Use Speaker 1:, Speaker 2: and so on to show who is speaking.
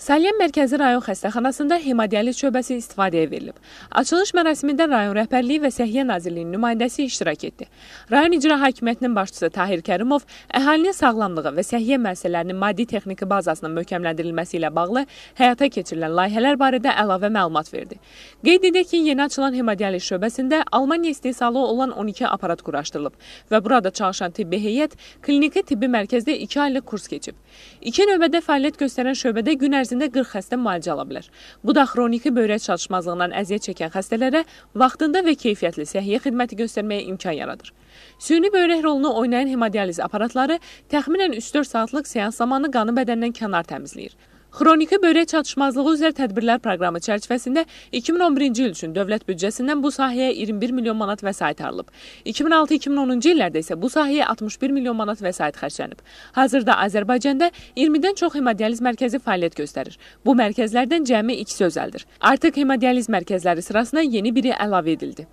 Speaker 1: Salyan Mərkəzi rayon xəstəxanasında hemodializ şöbəsi istifadəyə verilib. Açılış mərasimində rayon rəhbərliyi və Səhiyyə Nazirliyinin nümayəndəsi iştirak etdi. Rayon İcra Hakimiyyətinin başçısı Tahir Kərimov əhalinin sağlamlığı və səhiyyə müəssisələrinin maddi texniki bazasının möhkəmləndirilməsi ilə bağlı həyata keçirilən layihələr barədə əlavə məlumat verdi. Qeyd edək ki, yeni açılan hemodializ şöbəsində Almaniya istehsalı olan 12 aparat quraşdırılıb və burada çalışan tibbi heyət kliniki tibbi mərkəzdə 2 aylıq kurs keçib. 2 növbədə fəaliyyət göstərən şöbədə gün ərzində əvəzində 40 xəstə müalicə ala bilər. Bu da xroniki böyrək çatışmazlığından əziyyət çəkən xəstələrə vaxtında və keyfiyyətli səhiyyə xidməti göstərməyə imkan yaradır. Süni böyrək rolunu oynayan hemodializ aparatları təxminən 3-4 saatlıq seans zamanı qanı bədəndən kənar təmizləyir. Xroniki börək çatışmazlığı üzrə tədbirlər proqramı çərçivəsində 2011-ci il üçün dövlət büdcəsindən bu sahəyə 21 milyon manat vəsait ayrılıb. 2006-2010-cu illərdə isə bu sahəyə 61 milyon manat vəsait xərclənib. Hazırda Azərbaycanda 20-dən çox hemodializ mərkəzi fəaliyyət göstərir. Bu mərkəzlərdən cəmi ikisi özəldir. Artıq hemodializ mərkəzləri sırasına yeni biri əlavə edildi.